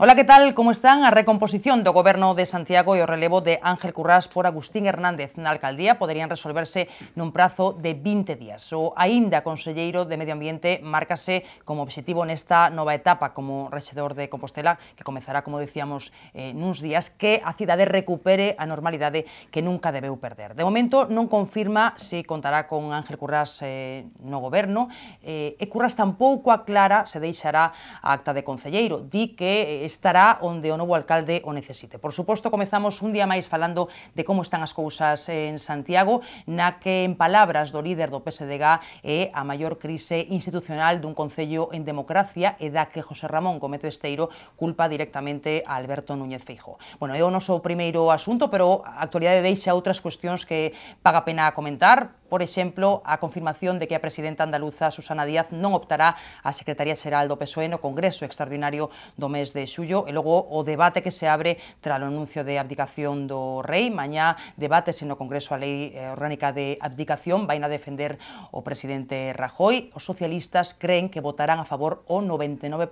Hola, ¿qué tal? ¿Cómo están? A recomposición de gobierno de Santiago y e el relevo de Ángel Currás por Agustín Hernández en la alcaldía podrían resolverse en un plazo de 20 días. O ainda, conselleiro de Medio Ambiente márcase como objetivo en esta nueva etapa como rexedor de Compostela que comenzará, como decíamos, en eh, unos días que a cidade recupere a normalidad que nunca debe perder. De momento no confirma si contará con Ángel Currás eh, no gobierno y eh, e Currás aclara se deixará a acta de consejero. Di que estará onde o novo alcalde o necesite. Por suposto, comezamos un día máis falando de como están as cousas en Santiago, na que, en palabras do líder do PSDG, é a maior crise institucional dun Concello en democracia e da que José Ramón Gómez Besteiro culpa directamente a Alberto Núñez Feijo. Bueno, é o noso primeiro asunto, pero a actualidade deixa outras cuestións que paga pena comentar por exemplo, a confirmación de que a presidenta andaluza Susana Díaz non optará á Secretaría Xeral do PSOE no Congreso Extraordinario do mes de xullo e logo o debate que se abre tras o anuncio de abdicación do rei. Mañá debatese no Congreso a Lei eh, Orgánica de Abdicación, a defender o presidente Rajoy. Os socialistas creen que votarán a favor o 99%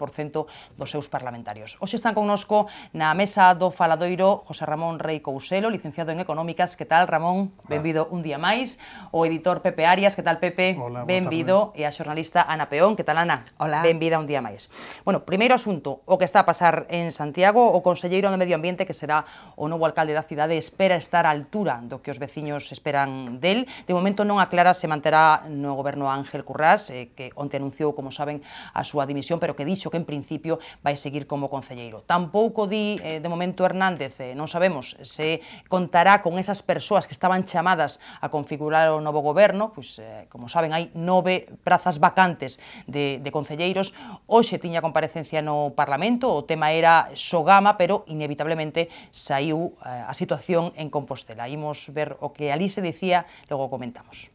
dos seus parlamentarios. Hoxe están connosco na mesa do Faladoiro José Ramón Rei Couselo, licenciado en Económicas. Que tal, Ramón? Benvido un día máis. O editor Pepe Arias. ¿Qué tal, Pepe? Bienvenido. Y a a periodista Ana Peón. ¿Qué tal, Ana? Hola. Bienvenida un día más. Bueno, primero asunto, o que está a pasar en Santiago, o consejero de Medio Ambiente, que será o nuevo alcalde de la ciudad, espera estar a altura lo que los vecinos esperan de él. De momento no aclara se manterá no gobierno Ángel Currás, eh, que ontem anunció, como saben, a su dimisión, pero que dicho que en principio va a seguir como consejero. Tampoco di, eh, de momento, Hernández, eh, No sabemos se contará con esas personas que estaban llamadas a configurar o no. novo goberno, pois, eh, como saben, hai nove prazas vacantes de, de concelleiros. Hoxe tiña comparecencia no Parlamento, o tema era Sogama, pero inevitablemente saiu eh, a situación en Compostela. Imos ver o que ali se dicía, logo comentamos.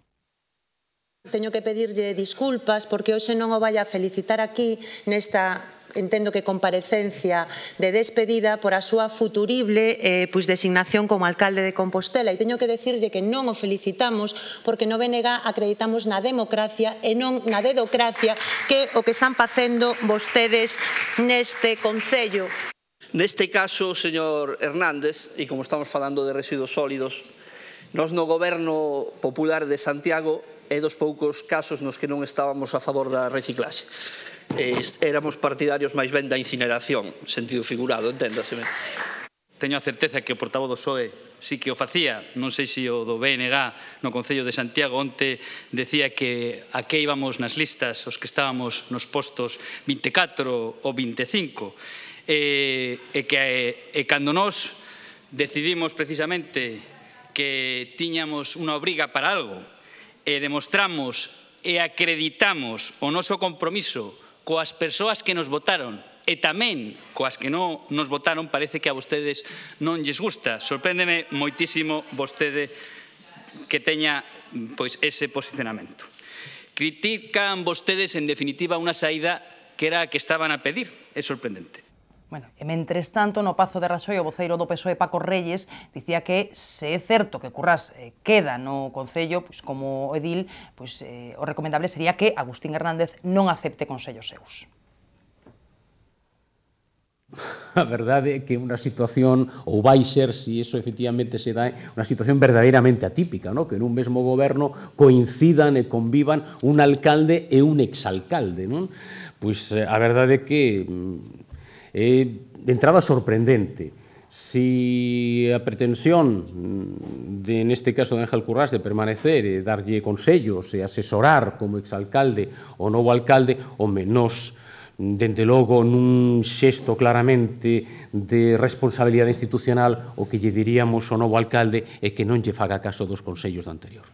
Teño que pedirlle disculpas porque hoxe non o vai a felicitar aquí nesta entendo que comparecencia de despedida por a súa futurible eh, pois designación como alcalde de Compostela e teño que decirlle que non o felicitamos porque no BNG acreditamos na democracia e non na dedocracia que o que están facendo vostedes neste Concello. Neste caso, señor Hernández, e como estamos falando de residuos sólidos, nos no goberno popular de Santiago é dos poucos casos nos que non estábamos a favor da reciclaxe eh, éramos partidarios máis ben da incineración, sentido figurado, enténdaseme. Teño a certeza que o portavoz do PSOE sí que o facía, non sei se o do BNG no Concello de Santiago onte decía que a que íbamos nas listas, os que estábamos nos postos 24 ou 25, e, e que e, e cando nós decidimos precisamente que tiñamos unha obriga para algo e demostramos e acreditamos o noso compromiso coas persoas que nos votaron e tamén coas que non nos votaron parece que a vostedes non lles gusta. Sorpréndeme moitísimo vostede que teña pois ese posicionamento. Critican vostedes en definitiva unha saída que era a que estaban a pedir. É sorprendente. Bueno, e mentres tanto, no Pazo de Raxoi, o voceiro do PSOE Paco Reyes dicía que se é certo que Currás eh, queda no Concello pois, como edil, pois, eh, o recomendable sería que Agustín Hernández non acepte consellos seus. A verdade é que unha situación, ou vai ser, se iso efectivamente se dá, unha situación verdadeiramente atípica, no? que nun mesmo goberno coincidan e convivan un alcalde e un exalcalde. Non? Pois eh, a verdade é que mm, eh, de entrada sorprendente. Si a pretensión, mm, de, neste caso de Ángel Currás, de permanecer e darlle consellos e asesorar como exalcalde ou novo alcalde, o menos dende logo nun xesto claramente de responsabilidade institucional o que lle diríamos ao novo alcalde é que non lle faga caso dos consellos do anterior.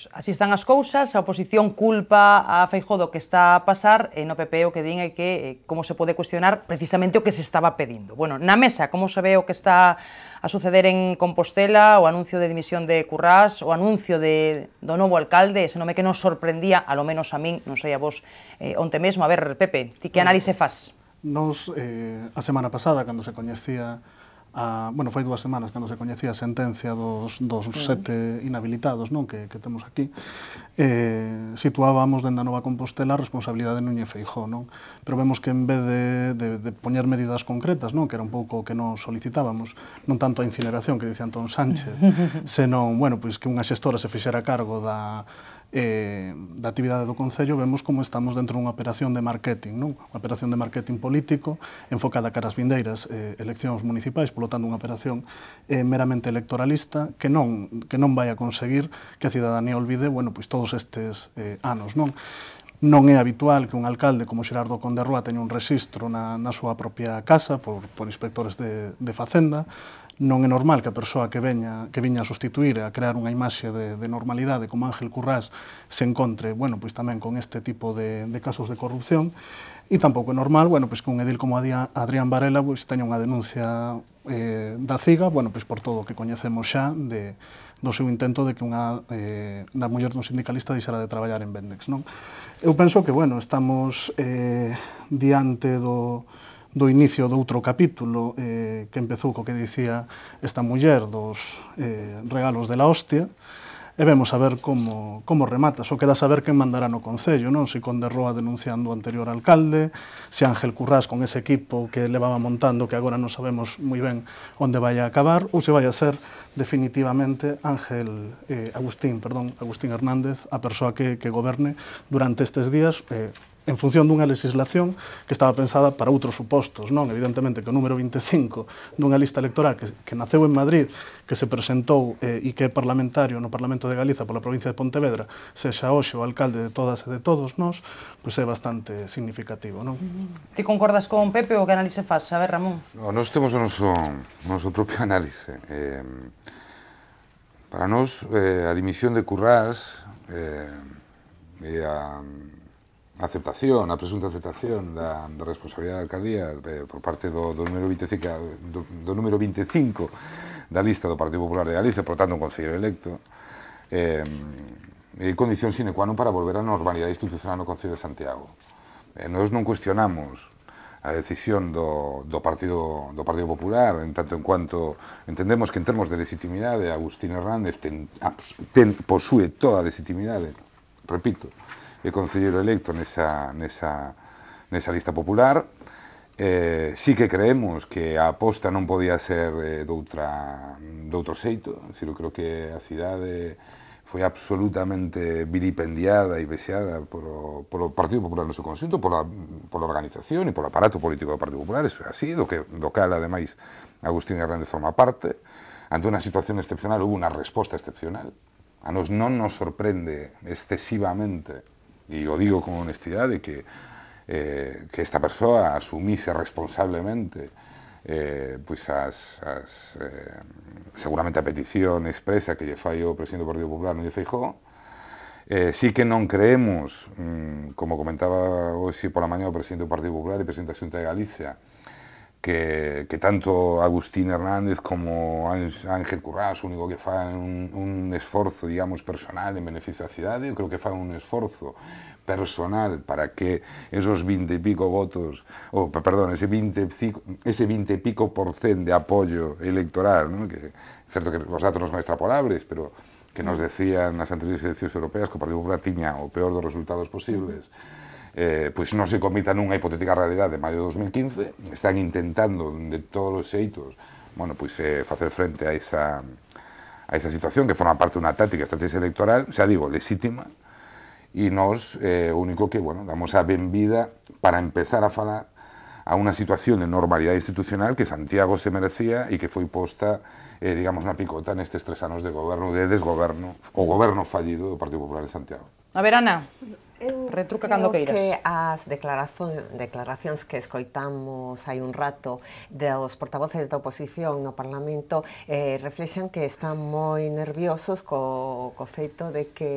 Pois así están as cousas, a oposición culpa a Feijó do que está a pasar e no PP o que din é que eh, como se pode cuestionar precisamente o que se estaba pedindo. Bueno, na mesa, como se ve o que está a suceder en Compostela, o anuncio de dimisión de Currás, o anuncio de, do novo alcalde, ese nome que nos sorprendía, alo menos a min, non sei a vos, eh, onte mesmo. A ver, Pepe, ti que análise faz? Nos, eh, a semana pasada, cando se coñecía a, ah, bueno, fai dúas semanas cando se coñecía a sentencia dos, dos sí. sete inhabilitados non que, que temos aquí, eh, situábamos dentro da Nova Compostela a responsabilidade de Núñez Feijó, non? Pero vemos que en vez de, de, de poñer medidas concretas, non? Que era un pouco o que non solicitábamos, non tanto a incineración que dicía Antón Sánchez, senón, bueno, pois que unha xestora se fixera cargo da eh, da actividade do Concello vemos como estamos dentro dunha operación de marketing, non? unha operación de marketing político enfocada cara ás vindeiras eh, eleccións municipais, polo tanto unha operación eh, meramente electoralista que non, que non vai a conseguir que a cidadanía olvide bueno, pois todos estes eh, anos. Non? Non é habitual que un alcalde como Xerardo Conde Rúa teña un rexistro na, na súa propia casa por, por inspectores de, de Facenda, non é normal que a persoa que veña que viña a sustituir a crear unha imaxe de, de normalidade como Ángel Currás se encontre, bueno, pois tamén con este tipo de, de casos de corrupción e tampouco é normal, bueno, pois que un edil como Adrián Varela pois teña unha denuncia eh, da CIGA, bueno, pois por todo o que coñecemos xa de, do seu intento de que unha eh, da muller dun sindicalista deixara de traballar en Bendex, non? Eu penso que, bueno, estamos eh, diante do, do inicio do outro capítulo eh, que empezou co que dicía esta muller dos eh, regalos de la hostia, e vemos a ver como, como remata. Só queda saber quen mandará no Concello, non? Se Roa denunciando o anterior alcalde, se Ángel Currás con ese equipo que levaba montando, que agora non sabemos moi ben onde vai a acabar, ou se vai a ser definitivamente Ángel eh, Agustín, perdón, Agustín Hernández, a persoa que, que goberne durante estes días, eh, en función dunha legislación que estaba pensada para outros supostos, non? Evidentemente que o número 25 dunha lista electoral que, que naceu en Madrid, que se presentou eh, e que é parlamentario no Parlamento de Galiza pola provincia de Pontevedra, sexa hoxe o alcalde de todas e de todos nós, pois é bastante significativo, non? Mm-hmm. Ti concordas con Pepe ou que análise faz? A ver, Ramón. No, nós temos o noso, o noso propio análise. Eh, para nós, eh, a dimisión de Currás eh, e a a aceptación, a presunta aceptación da, da responsabilidade da alcaldía eh, por parte do, do, número 25, do, do número 25 da lista do Partido Popular de Galicia, por tanto, un concello electo, eh, eh, condición sine qua non para volver á normalidade institucional no Concello de Santiago. Eh, nós non cuestionamos a decisión do, do, Partido, do Partido Popular, en tanto en cuanto entendemos que en termos de legitimidade Agustín Hernández ten, ten, posúe toda a legitimidade, repito, é concelleiro electo nesa, nesa, nesa lista popular. Eh, sí que creemos que a aposta non podía ser eh, doutra, doutro xeito, sino creo que a cidade eh, foi absolutamente vilipendiada e vexeada polo, polo Partido Popular no seu conxunto, pola, pola organización e polo aparato político do Partido Popular, iso é así, do, que, do cal, ademais, Agustín Hernández forma parte, ante unha situación excepcional, houve unha resposta excepcional. A nos non nos sorprende excesivamente y o digo con honestidad, de que, eh, que esta persoa asumise responsablemente eh, pois as, as eh, seguramente a petición expresa que lle fai o presidente do Partido Popular non lle feijó, Eh, sí que non creemos, mmm, como comentaba hoxe pola mañá o presidente do Partido Popular e presidente da Xunta de Galicia, que, tanto Agustín Hernández como Ángel Currás, único que fa un, esfuerzo digamos, personal en beneficio de la Ciudad, yo creo que fa un esfuerzo personal para que esos 20 y pico votos, o perdón, ese 20 ese pico por de apoyo electoral, ¿no? que cierto que los datos no son extrapolables, pero que nos decían las anteriores elecciones europeas que el Partido Popular tenía o peor de resultados posibles, eh, pois non se comita nunha hipotética realidade de maio de 2015, están intentando de todos os xeitos bueno, pois, eh, facer frente a esa, a esa situación que forma parte dunha táctica estrategia electoral, xa digo, lesítima, e nós eh, único que, bueno, damos a benvida para empezar a falar a unha situación de normalidade institucional que Santiago se merecía e que foi posta, eh, digamos, na picota nestes tres anos de goberno, de desgoberno, o goberno fallido do Partido Popular de Santiago. A ver, Ana. Eu Retruca cando queiras. que as declaracións, declaracións que escoitamos hai un rato dos portavoces da oposición no Parlamento eh, reflexan que están moi nerviosos co, co feito de que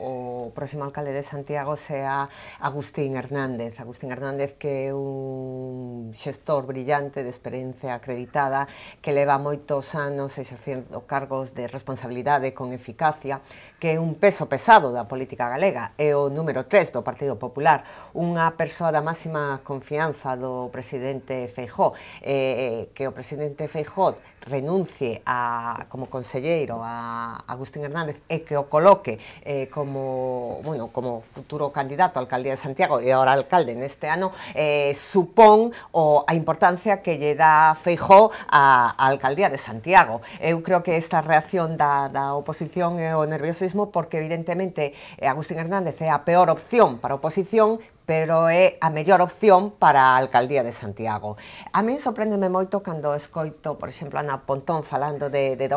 o próximo alcalde de Santiago sea Agustín Hernández. Agustín Hernández que é un xestor brillante de experiencia acreditada que leva moitos anos exercendo cargos de responsabilidade con eficacia que é un peso pesado da política galega é o número 3 do Partido Popular, unha persoa da máxima confianza do presidente Feijó, eh, que o presidente Feijó renuncie a, como conselleiro a Agustín Hernández e que o coloque eh, como, bueno, como futuro candidato a alcaldía de Santiago e ahora alcalde neste ano, eh, supón o, a importancia que lle dá Feijó a, a alcaldía de Santiago. Eu creo que esta reacción da, da oposición é o nervioso turismo porque evidentemente eh, Agustín Hernández é a peor opción para a oposición pero é a mellor opción para a Alcaldía de Santiago. A min sorprendeme moito cando escoito, por exemplo, Ana Pontón falando de, de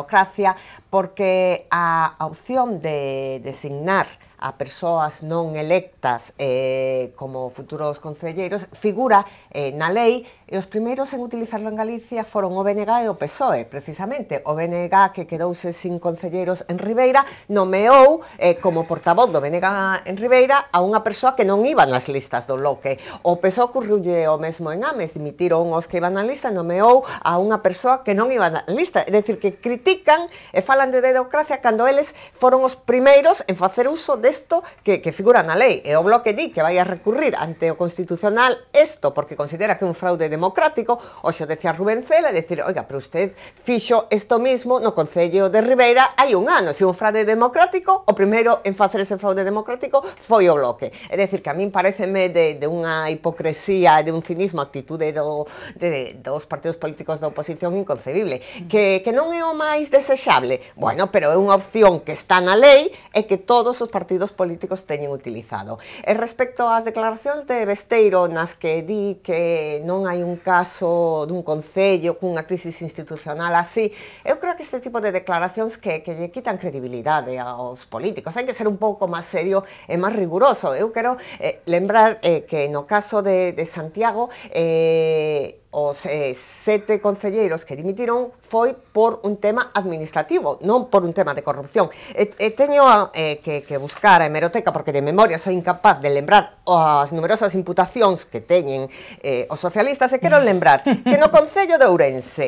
porque a, a opción de designar a persoas non electas eh, como futuros concelleiros figura eh, na lei E os primeiros en utilizarlo en Galicia foron o BNG e o PSOE, precisamente. O BNG, que quedouse sin concelleiros en Ribeira, nomeou eh, como portavoz do BNG en Ribeira a unha persoa que non iba nas listas do loque. O PSOE ocurriulle o mesmo en Ames, dimitiron os que iban na lista e nomeou a unha persoa que non iba na lista. É dicir, que critican e falan de dedocracia cando eles foron os primeiros en facer uso desto que, que figura na lei. E o bloque di que vai a recurrir ante o Constitucional isto porque considera que é un fraude de democrático, oxo decía Rubén Fela, decir, oiga, pero usted fixo isto mismo no Concello de Ribeira hai un ano, se un fraude democrático, o primeiro en facer ese fraude democrático foi o bloque. É decir, que a min pareceme de, de unha hipocresía, de un cinismo, actitude do, de, dos partidos políticos da oposición inconcebible, que, que non é o máis desexable. Bueno, pero é unha opción que está na lei e que todos os partidos políticos teñen utilizado. E respecto ás declaracións de Besteiro nas que di que non hai un caso dun concello cunha crisis institucional así, eu creo que este tipo de declaracións que, que lle quitan credibilidade aos políticos, hai que ser un pouco máis serio e máis riguroso. Eu quero eh, lembrar eh, que no caso de, de Santiago, eh, os eh, sete concelleiros que dimitiron foi por un tema administrativo, non por un tema de corrupción. E, e teño eh, que, que buscar a hemeroteca, porque de memoria sou incapaz de lembrar as numerosas imputacións que teñen eh, os socialistas, e quero lembrar que no Concello de Ourense,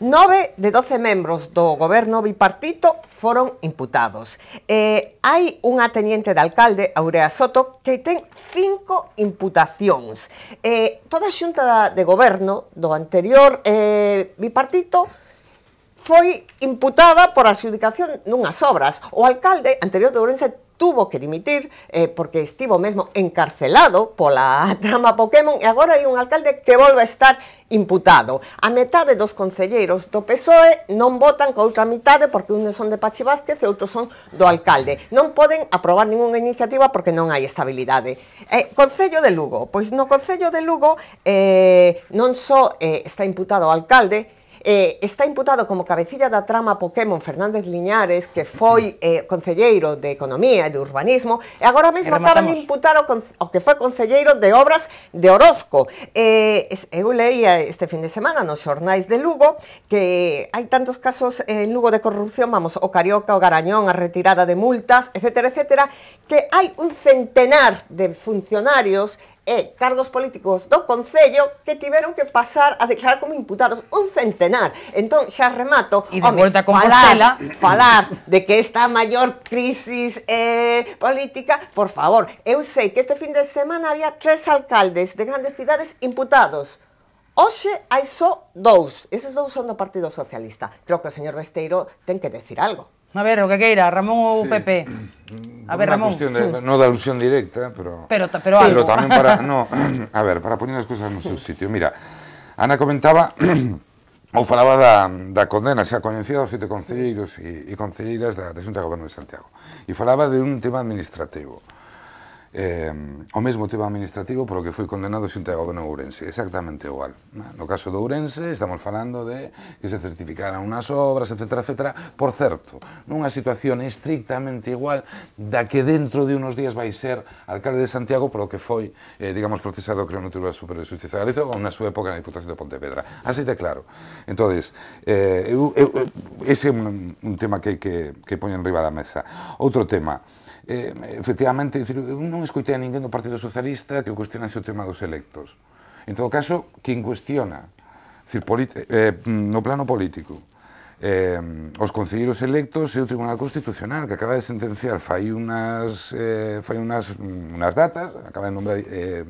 Nove de 12 membros do goberno bipartito foron imputados. Eh, hai unha teniente de alcalde, Aurea Soto, que ten cinco imputacións. Eh, toda a xunta de goberno do anterior eh, bipartito foi imputada por xudicación nunhas obras. O alcalde anterior de Ourense tuvo que dimitir eh, porque estivo mesmo encarcelado pola trama Pokémon e agora hai un alcalde que volve a estar imputado. A metade dos concelleiros do PSOE non votan coa outra mitade porque unos son de Pachi Vázquez e outros son do alcalde. Non poden aprobar ningunha iniciativa porque non hai estabilidade. Eh, Concello de Lugo. Pois no Concello de Lugo eh, non só eh, está imputado o alcalde, eh, está imputado como cabecilla da trama Pokémon Fernández Liñares, que foi eh, concelleiro de Economía e de Urbanismo, e agora mesmo acaban de imputar o, o que foi concelleiro de Obras de Orozco. Eh, eu leía este fin de semana nos xornais de Lugo que hai tantos casos eh, en Lugo de corrupción, vamos, o Carioca, o Garañón, a retirada de multas, etcétera, etcétera, que hai un centenar de funcionarios e eh, cargos políticos do Concello que tiveron que pasar a declarar como imputados un centenar. Entón, xa remato, e de home, a falar, falar de que esta maior crisis eh, política, por favor, eu sei que este fin de semana había tres alcaldes de grandes cidades imputados. Oxe hai só dous, eses dous son do Partido Socialista. Creo que o señor Besteiro ten que decir algo. A ver, o que queira, Ramón ou sí. Pepe. A ver, Ramón. cuestión de, sí. no da alusión directa, pero... Pero, pero, sí, pero tamén para... No, a ver, para poñer as cousas no seu sitio. Mira, Ana comentaba ou falaba da, da condena xa coñecida aos sete concelleiros e, e concelleiras da, da Xunta de Goberno de Santiago. E falaba de un tema administrativo eh, o mesmo tema administrativo polo que foi condenado xunta de goberno Ourense, exactamente igual. No caso do Ourense estamos falando de que se certificaran unhas obras, etc, etc, por certo, nunha situación estrictamente igual da que dentro de unos días vai ser alcalde de Santiago polo que foi, eh, digamos, procesado creo no Tribunal Superior de Justicia de Galicia ou na súa época na Diputación de Pontevedra. Así de claro. Entonces, eh, eu, eu, ese é un, un tema que, que, que poño en riba da mesa. Outro tema, eh, efectivamente, decir, eu non escoitei a ninguén do Partido Socialista que cuestionase o tema dos electos. En todo caso, quen cuestiona decir, eh, no plano político eh, os concelleiros electos e o Tribunal Constitucional que acaba de sentenciar fai unas, eh, fai unas, unas datas, acaba de nombrar eh,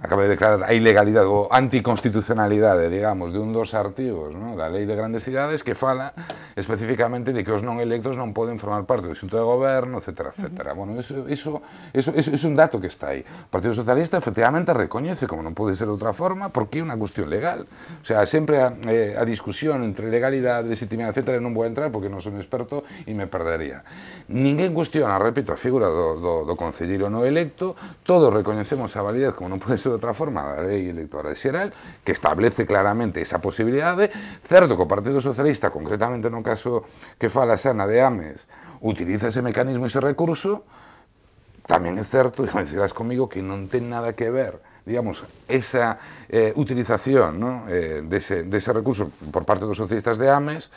acaba de declarar a ilegalidade ou anticonstitucionalidade, digamos, de un dos artigos ¿no? da Lei de Grandes Cidades que fala especificamente de que os non electos non poden formar parte do xunto de goberno, etc. etc. Uh -huh. Bueno, iso, iso, iso, iso, iso é un dato que está aí. O Partido Socialista efectivamente recoñece, como non pode ser de outra forma, porque é unha cuestión legal. O sea, sempre a, eh, a discusión entre legalidade, legitimidade, etc. non vou entrar porque non son experto e me perdería. Ninguén cuestiona, repito, a figura do, do, do concelleiro non electo, todos recoñecemos a validez, como non pode ser de outra forma da lei electoral xeral que establece claramente esa posibilidade certo que o Partido Socialista concretamente no caso que fala Xana de Ames utiliza ese mecanismo e ese recurso tamén é certo e coincidas comigo que non ten nada que ver digamos, esa eh, utilización ¿no? eh, dese, dese recurso por parte dos socialistas de AMES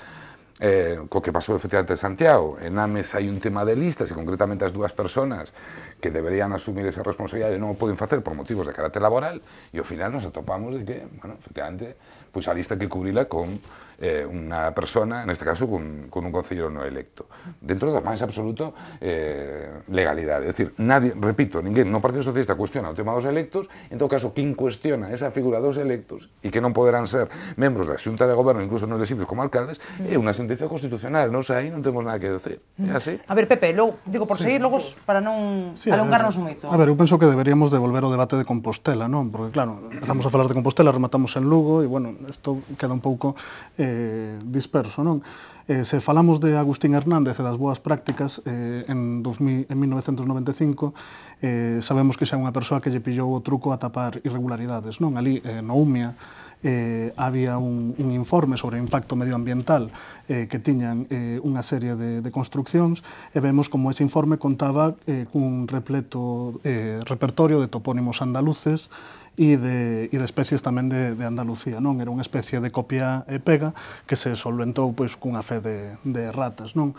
eh, co que pasou efectivamente en Santiago. En Ames hai un tema de listas e concretamente as dúas personas que deberían asumir esa responsabilidade non o poden facer por motivos de carácter laboral e ao final nos atopamos de que, bueno, efectivamente, pues a lista que cubrirla con eh, una persona, en este caso con, un consejero no electo. Dentro de más absoluto eh, legalidad. Es decir, nadie, repito, ningún no Partido Socialista cuestiona el tema dos electos, en todo caso, quien cuestiona esa figura dos electos y que no podrán ser miembros de la Junta de Gobierno, incluso no elegibles como alcaldes, Es una sentencia constitucional, no sé, ahí no tenemos nada que decir. Mm. A ver, Pepe, digo, por seguir, luego para no alongarnos un A ver, yo pienso que deberíamos devolver el debate de Compostela, ¿no? Porque, claro, empezamos a hablar de Compostela, rematamos en Lugo, y bueno, isto queda un pouco eh, disperso, non? Eh, se falamos de Agustín Hernández e das boas prácticas eh, en, 2000, en 1995, eh, sabemos que xa unha persoa que lle pillou o truco a tapar irregularidades, non? Ali, eh, na UMIA, eh, había un, un informe sobre o impacto medioambiental eh, que tiñan eh, unha serie de, de construccións e vemos como ese informe contaba eh, cun repleto eh, repertorio de topónimos andaluces e de, e de especies tamén de, de Andalucía. Non Era unha especie de copia e pega que se solventou pois, cunha fe de, de ratas. Non?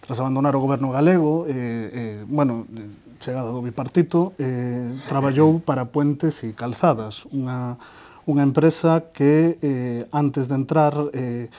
tras abandonar o goberno galego, eh, eh, bueno, chegada do bipartito, eh, traballou para Puentes e Calzadas, unha, unha empresa que eh, antes de entrar, eh,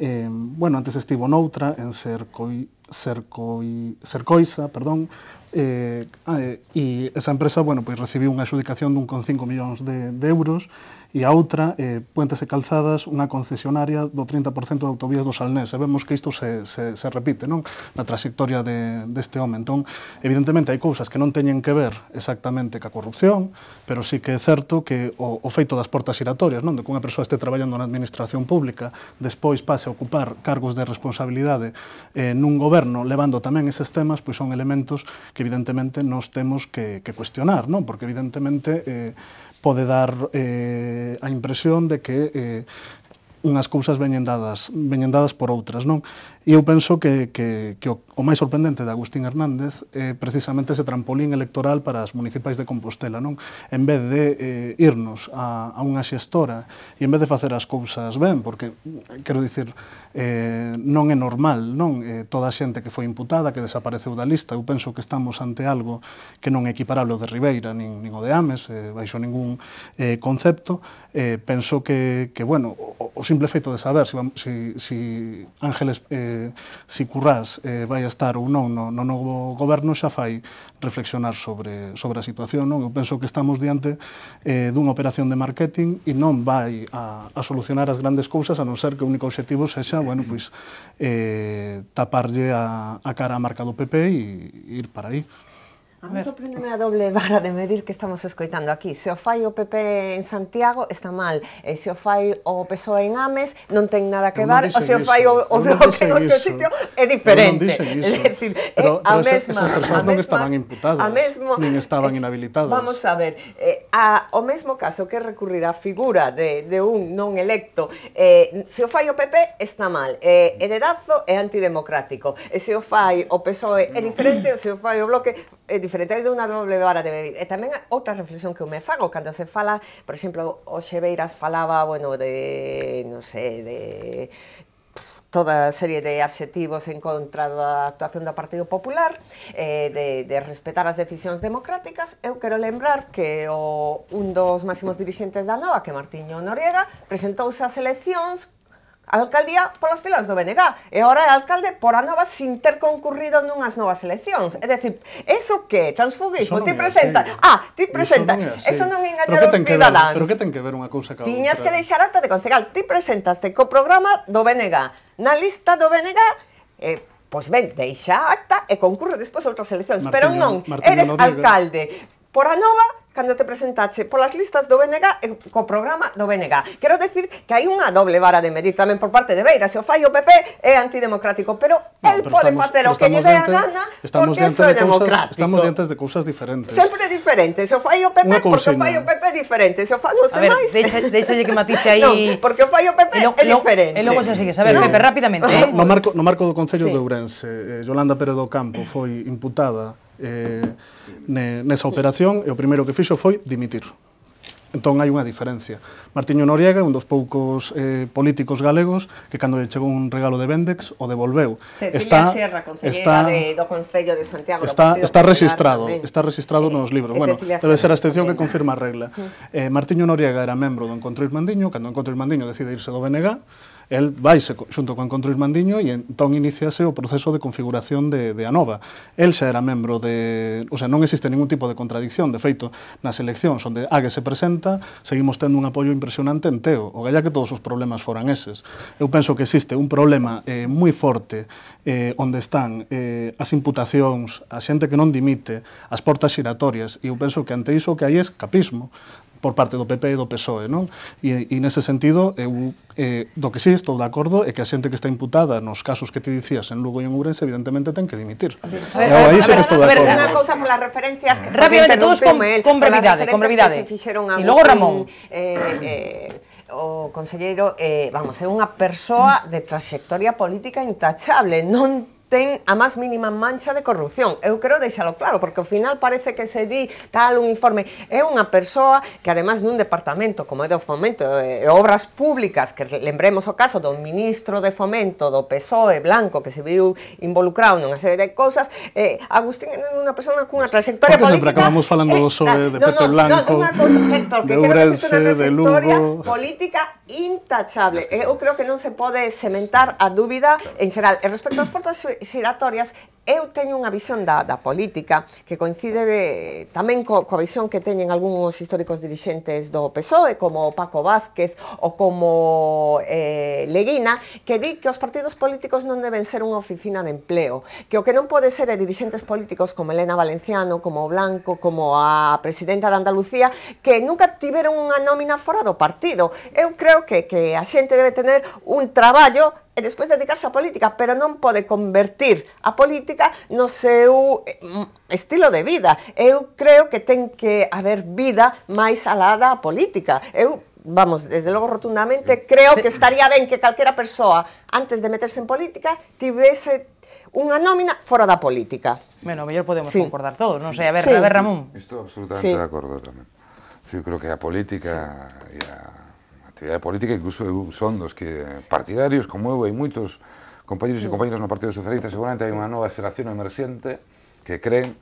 eh, bueno, antes estivo noutra, en Cercoi, Cercoi, Cercoisa, perdón, Eh, ah, eh, y esa empresa bueno, pues una adjudicación de 1,5 millones con cinco millones de euros e a outra, eh, Puentes e Calzadas, unha concesionaria do 30% de autovías do Salnés. E vemos que isto se, se, se repite non na trayectoria de, deste home. Entón, evidentemente, hai cousas que non teñen que ver exactamente ca corrupción, pero sí que é certo que o, o feito das portas giratorias, non de que unha persoa este traballando na administración pública, despois pase a ocupar cargos de responsabilidade eh, nun goberno, levando tamén eses temas, pois son elementos que evidentemente nos temos que, que cuestionar, non? porque evidentemente eh, pode dar eh, a impresión de que eh, unhas cousas veñen dadas, veñen dadas por outras, non? E eu penso que, que, que o, o máis sorprendente de Agustín Hernández é eh, precisamente ese trampolín electoral para as municipais de Compostela. Non? En vez de eh, irnos a, a unha xestora e en vez de facer as cousas ben, porque, quero dicir, eh, non é normal non eh, toda a xente que foi imputada, que desapareceu da lista. Eu penso que estamos ante algo que non é equiparable ao de Ribeira, nin, nin o de Ames, eh, baixo ningún eh, concepto. Eh, penso que, que bueno, o, o simple feito de saber se si, si, si Ángeles... Eh, Eh, si Currás eh, vai a estar ou non no, no novo goberno xa fai reflexionar sobre, sobre a situación. Non? Eu penso que estamos diante eh, dunha operación de marketing e non vai a, a solucionar as grandes cousas a non ser que o único objetivo sexa bueno, pois, eh, taparlle a, a cara a marca do PP e, e ir para aí. A mí sorprendeme a doble vara de medir que estamos escoitando aquí. Se o fai o PP en Santiago, está mal. E eh, se o fai o PSOE en Ames, non ten nada que ver. O se o fai o, bloque en outro sitio, é diferente. É dicir, é a mesma. Esas persoas non estaban imputadas, nin estaban inhabilitadas. Vamos a ver, eh, a, o mesmo caso que recurrir a figura de, de un non electo, eh, se o fai o PP, está mal. Eh, dazo, é antidemocrático. E se o fai o PSOE é diferente, o se o fai o bloque é diferente diferente de unha doble vara de medir. E tamén outra reflexión que eu me fago, cando se fala, por exemplo, o Xeveiras falaba, bueno, de, non sei, de toda serie de adxetivos en contra da actuación do Partido Popular, eh, de, de respetar as decisións democráticas, eu quero lembrar que o, un dos máximos dirixentes da NOA, que Martiño Noriega, presentouse ás eleccións a alcaldía polas filas do BNG e agora é alcalde por a nova sin ter concurrido nunhas novas eleccións. É dicir, eso que transfugismo ti presenta, ah, ti presenta, eso non, non engañar os cidadáns. Pero que ten que ver unha cousa ca outra? Tiñas que deixar ata de concegal, ti presentaste co programa do BNG, na lista do BNG, eh, pois ben, deixa acta e concurre despois outras eleccións, Martín, pero non, Martín, eres no alcalde. Por a nova cando te presentaxe polas listas do BNG e co programa do BNG. Quero decir que hai unha doble vara de medir tamén por parte de Beira, se o fai o PP é antidemocrático, pero el no, pode estamos, facer o que lle dé a gana porque iso é de democrático. Cousas, estamos diante de cousas diferentes. Sempre diferente, se o fai o PP porque o fai o PP diferente, se o fai os demais. Deixa, deixalle que matice aí. no, porque o fai o PP lo, é diferente. E logo xa sigues, a ver, no. Pepe, rapidamente. No, eh. no, marco, no marco do Concello sí. de Ourense, eh, Yolanda Pérez do Campo foi imputada eh, ne, nesa operación e o primeiro que fixo foi dimitir. Entón hai unha diferencia. Martiño Noriega é un dos poucos eh, políticos galegos que cando lle chegou un regalo de Bendex o devolveu. Cecilia está Serra, está, de, do Concello de Santiago. Está, está registrado, está registrado eh, nos libros. Bueno, Cecilia debe ser a excepción que confirma a regla. Uh -huh. Eh, Martiño Noriega era membro do Encontro Irmandiño, cando o Encontro Irmandiño decide irse do BNG, el vaise xunto co Encontro Irmandiño e entón iniciase o proceso de configuración de, de Anova. El xa era membro de... O sea, non existe ningún tipo de contradicción. De feito, nas eleccións onde Ague se presenta, seguimos tendo un apoio impresionante en Teo. O galla que todos os problemas foran eses. Eu penso que existe un problema eh, moi forte eh, onde están eh, as imputacións, a xente que non dimite, as portas xiratorias, e eu penso que ante iso que hai escapismo por parte do PP e do PSOE, non? E, e nese sentido, eu eh, do que sí estou de acordo é que a xente que está imputada nos casos que te dicías en Lugo e en Ourense evidentemente ten que dimitir. Ver, eu aí a que estou de acordo. A ver, unha cousa a referencias que ver, a con, el, con brevidade, E logo Ramón. Eh, eh, o conselleiro, eh, vamos, é unha persoa de trayectoria política intachable, non ten a máis mínima mancha de corrupción. Eu quero deixalo claro, porque ao final parece que se di tal un informe. É unha persoa que ademais nun departamento como é do fomento eh, e obras públicas, que lembremos o caso do ministro de fomento do PSOE blanco que se viu involucrado nunha serie de cousas, eh, Agustín é unha persoa cunha trayectoria política... Porque acabamos falando do eh, PSOE, ah, de no, Petro no, Blanco, no, cosa, de Ourense, eh, de Lugo... política intachable. Eu creo que non se pode sementar a dúbida en xeral. E respecto aos portos giratorias eu teño unha visión da, da política que coincide de, tamén co, coa visión que teñen algúns históricos dirixentes do PSOE, como Paco Vázquez ou como eh, Leguina, que di que os partidos políticos non deben ser unha oficina de empleo, que o que non pode ser é dirixentes políticos como Elena Valenciano, como Blanco, como a presidenta de Andalucía, que nunca tiveron unha nómina fora do partido. Eu creo que, que a xente debe tener un traballo e despois dedicarse á política, pero non pode convertir a política turística no seu eh, mm, estilo de vida. Eu creo que ten que haber vida máis alada á política. Eu vamos, desde logo rotundamente, creo que estaría ben que calquera persoa, antes de meterse en política, tivese unha nómina fora da política. Bueno, mellor podemos sí. concordar todos, non sei, a ver, sí. a ver, Ramón. Estou absolutamente sí. de acordo tamén. Eu creo que a política sí. e a actividade política, incluso eu son dos que partidarios, como eu, hai moitos compañeros e compañeras no Partido Socialista, seguramente hai unha nova xeración emerxente que creen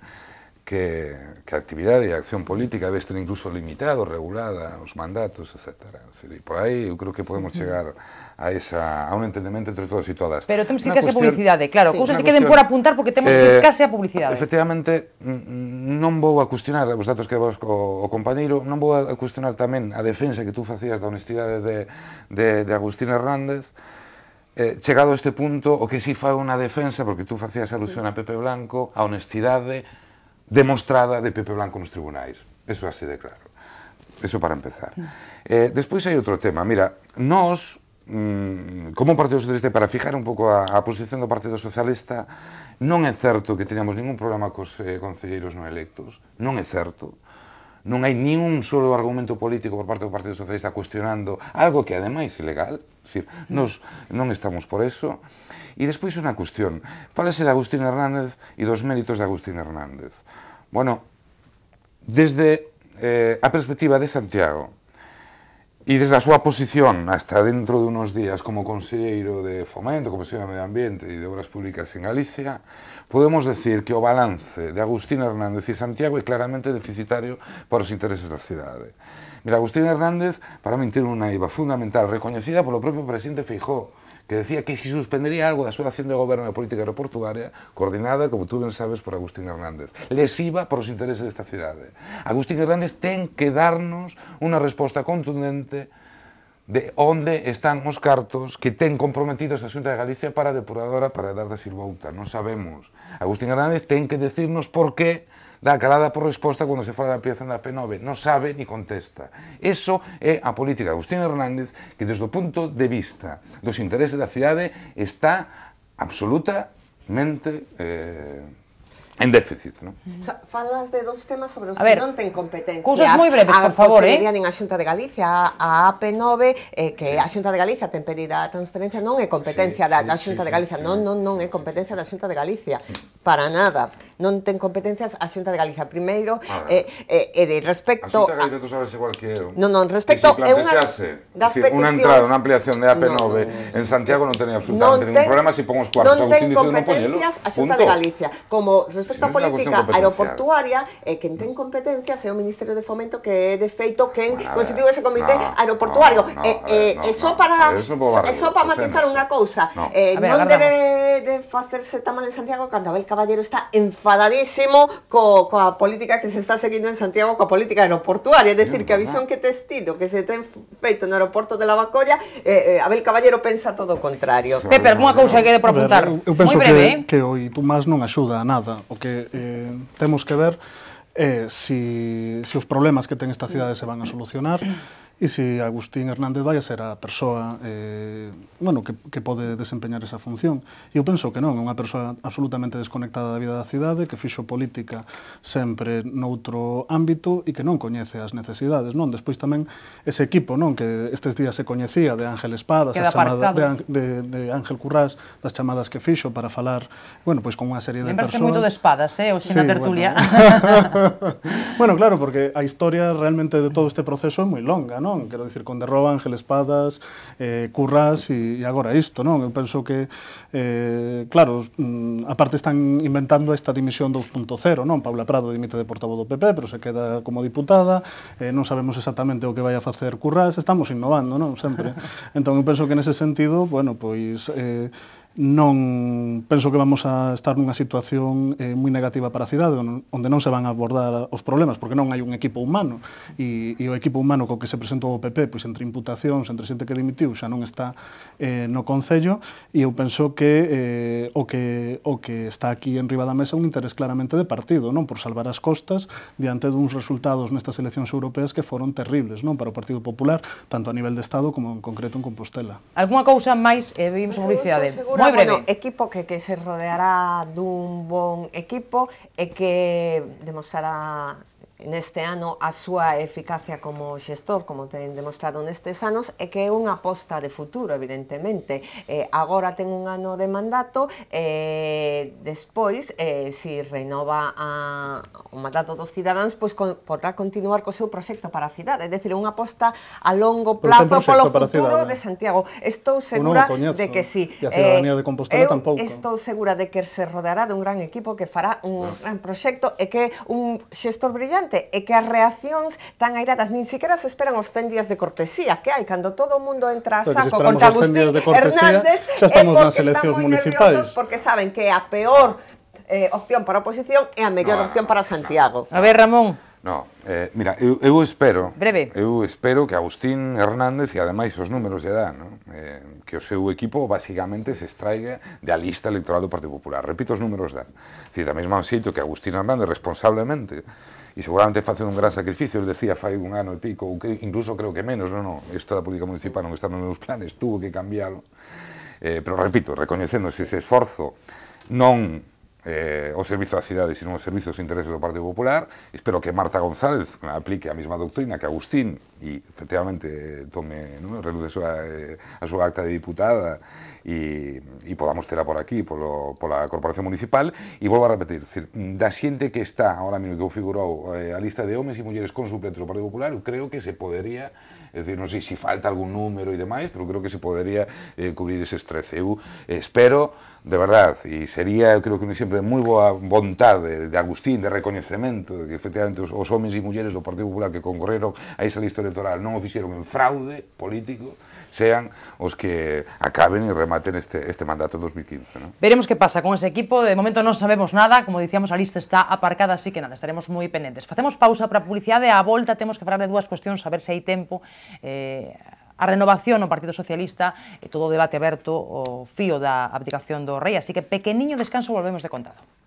que, que a actividade e a acción política debe estar incluso limitada, regulada, os mandatos, etc. E por aí eu creo que podemos chegar a, esa, a un entendemento entre todos e todas. Pero temos que ir case a publicidade, claro, sí, cousas que queden por apuntar porque temos eh, que ir case a publicidade. Efectivamente, non vou a cuestionar os datos que vos o, o compañeiro, non vou a cuestionar tamén a defensa que tú facías da honestidade de, de, de Agustín Hernández, Eh, chegado a este punto, o que si fa unha defensa, porque tú facías alusión a Pepe Blanco, a honestidade demostrada de Pepe Blanco nos tribunais. Eso así de claro. Eso para empezar. Eh, despois hai outro tema. Mira, nós, mmm, como Partido Socialista, para fijar un pouco a, a posición do Partido Socialista, non é certo que teñamos ningún problema cos eh, concelleiros non electos. Non é certo non hai nin un solo argumento político por parte do Partido Socialista cuestionando algo que ademais é ilegal, decir, nos non estamos por eso. E despois unha cuestión, falase de Agustín Hernández e dos méritos de Agustín Hernández. Bueno, desde eh, a perspectiva de Santiago, E desde a súa posición, hasta dentro de unos días, como Conselleiro de Fomento, Comisión de Medio Ambiente e de Obras Públicas en Galicia, podemos decir que o balance de Agustín Hernández e Santiago é claramente deficitario para os intereses da cidade. Mira, Agustín Hernández, para mí, tiene unha IVA fundamental recoñecida polo propio presidente Feijóo, que decía que se suspendería algo da súa acción de goberno e política aeroportuaria coordinada, como tú ben sabes, por Agustín Hernández. Lesiva por os intereses desta cidade. Agustín Hernández ten que darnos unha resposta contundente de onde están os cartos que ten comprometidos a Xunta de Galicia para a depuradora para dar de Silvouta. Non sabemos. Agustín Hernández ten que decirnos por que da calada por resposta cando se fala da ampliación da P9, non sabe ni contesta. Eso é a política de Agustín Hernández que desde o punto de vista dos intereses da cidade está absolutamente eh, en déficit. Non? O sea, falas de dous temas sobre os a ver, que non ten competencias. Cousas moi breves, por favor, eh? A en a Xunta de Galicia, a AP9, eh, que sí. a Xunta de Galicia ten pedida a transferencia, non é competencia sí, da, da Xunta sí, de Galicia, sí, non, non, non é competencia da Xunta de Galicia, para nada. Non ten competencias a Xunta de Galicia. Primeiro, e ah. eh, eh, de respecto... A Xunta de Galicia, a... tú sabes igual que eu. Non, non, respecto... Que se plantexase, decir, unha entrada, unha ampliación de AP9 no, en Santiago non tenía absolutamente non ten, ningún problema se si pon os cuartos. Non ten competencias a Xunta de Galicia. Como respecto respecto a política aeroportuaria, é eh, quen ten mm. competencias é o Ministerio de Fomento que é de feito quen bueno, constituiu ese comité no, aeroportuario. eh, eh, eso para eso, para matizar unha cousa. No. Eh, non debe de facerse tamén en Santiago cando Abel Caballero está enfadadísimo co, coa política que se está seguindo en Santiago coa política aeroportuaria, é dicir, que a visión que testido que se ten feito no aeroporto de Lavacolla, eh, eh, Abel Caballero pensa todo o contrario. Pepe, unha cousa que de preguntar. Ver, eu, penso breve. que, eh. que o Itumás non axuda a nada. O que eh, temos que ver eh, eh, si, si os problemas que ten esta cidade se van a solucionar e se Agustín Hernández vai a ser a persoa eh, bueno, que, que pode desempeñar esa función. eu penso que non, é unha persoa absolutamente desconectada da vida da cidade, que fixo política sempre noutro ámbito e que non coñece as necesidades. Non Despois tamén ese equipo non que estes días se coñecía de Ángel Espadas, Queda as chamadas de, de, de Ángel Currás, das chamadas que fixo para falar bueno, pois con unha serie de Lembraste persoas. Lembraste moito de Espadas, eh? Oxe sí, na tertulia. Bueno. bueno, claro, porque a historia realmente de todo este proceso é moi longa, non? non? Quero dicir, con Derroba, Ángel Espadas, eh, Currás e, e agora isto, non? Eu penso que, eh, claro, mm, aparte están inventando esta dimisión 2.0, non? Paula Prado dimite de portavoz do PP, pero se queda como diputada, eh, non sabemos exactamente o que vai a facer Currás, estamos innovando, non? Sempre. Entón, eu penso que nese sentido, bueno, pois... Eh, non penso que vamos a estar nunha situación eh, moi negativa para a cidade, onde non se van a abordar os problemas, porque non hai un equipo humano, e, e o equipo humano co que se presentou o PP, pois entre imputacións, entre xente que dimitiu, xa non está eh, no Concello, e eu penso que eh, o que o que está aquí en riba da mesa é un interés claramente de partido, non por salvar as costas diante duns resultados nestas eleccións europeas que foron terribles, non para o Partido Popular, tanto a nivel de Estado como en concreto en Compostela. Alguna cousa máis, eh, vimos a publicidade. Muy Bueno, equipo que, se rodeará de un buen equipo y eh, que demostrará neste ano a súa eficacia como xestor, como ten demostrado nestes anos, é que é unha aposta de futuro, evidentemente. Eh, agora ten un ano de mandato, eh, despois, eh, si renova a, o mandato dos cidadáns, pois con, podrá continuar co seu proxecto para a cidade, é dicir, unha aposta a longo plazo polo futuro de eh. Santiago. Estou segura de que sí. E a eh, de Compostela tampouco. Estou segura de que se rodeará dun gran equipo que fará un ah. gran proxecto e que un xestor brillante xente é que as reaccións tan airadas, nin sequera se esperan os 100 días de cortesía que hai, cando todo o mundo entra a pois saco contra Agustín de cortesía, Hernández, xa estamos nas eleccións municipais. Porque saben que a peor eh, opción para a oposición é a mellor opción para Santiago. A ver, Ramón. No, eh, mira, eu, eu espero Breve. eu espero que Agustín Hernández e ademais os números de dan no? eh, que o seu equipo basicamente se extraiga da lista electoral do Partido Popular repito, os números dan Cid, da mesma xeito que Agustín Hernández responsablemente e seguramente facendo un gran sacrificio, eu decía fai un ano e pico, ou que, incluso creo que menos, non, non, isto da política municipal non está nos meus planes, tuvo que cambiarlo. Eh, pero repito, recoñecendo ese esforzo non eh, o servizo da cidade, sino o servizo dos intereses do Partido Popular. Espero que Marta González aplique a mesma doutrina que Agustín e efectivamente tome, non? relude a súa, eh, a súa acta de diputada e, e podamos tela por aquí, polo, pola Corporación Municipal. E volvo a repetir, decir, da xente que está ahora mesmo que configurou eh, a lista de homes e mulleres con suplentes do Partido Popular, creo que se podería é dicir, non sei se si falta algún número e demais, pero creo que se podería eh, cubrir ese 13. Eu eh, espero, de verdad, e sería, eu creo que un exemplo de moi boa vontade de Agustín, de recoñecemento, de que efectivamente os, os homens e mulleres do Partido Popular que concorreron a esa lista electoral non o fixeron en fraude político, sean os que acaben e rematen este, este mandato en 2015. ¿no? Veremos que pasa con ese equipo, de momento non sabemos nada, como dicíamos, a lista está aparcada, así que nada, estaremos moi pendentes. Facemos pausa para a publicidade, a volta temos que falar de dúas cuestións, a ver se hai tempo, eh, a renovación no Partido Socialista e todo o debate aberto o fío da abdicación do rei. Así que pequeniño descanso volvemos de contado.